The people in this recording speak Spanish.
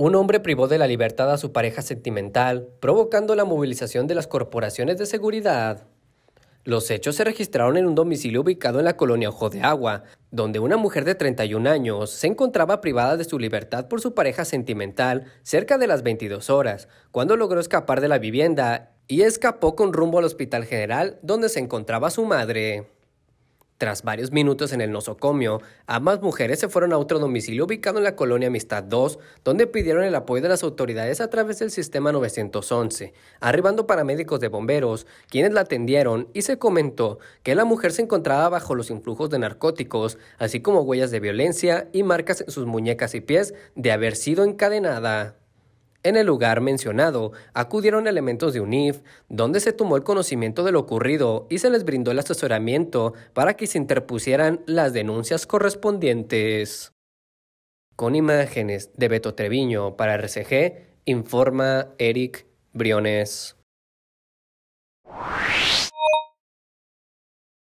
Un hombre privó de la libertad a su pareja sentimental, provocando la movilización de las corporaciones de seguridad. Los hechos se registraron en un domicilio ubicado en la colonia Ojo de Agua, donde una mujer de 31 años se encontraba privada de su libertad por su pareja sentimental cerca de las 22 horas, cuando logró escapar de la vivienda y escapó con rumbo al Hospital General donde se encontraba su madre. Tras varios minutos en el nosocomio, ambas mujeres se fueron a otro domicilio ubicado en la colonia Amistad 2, donde pidieron el apoyo de las autoridades a través del sistema 911, arribando paramédicos de bomberos, quienes la atendieron y se comentó que la mujer se encontraba bajo los influjos de narcóticos, así como huellas de violencia y marcas en sus muñecas y pies de haber sido encadenada. En el lugar mencionado acudieron elementos de UNIF, donde se tomó el conocimiento de lo ocurrido y se les brindó el asesoramiento para que se interpusieran las denuncias correspondientes. Con imágenes de Beto Treviño para RCG, informa Eric Briones.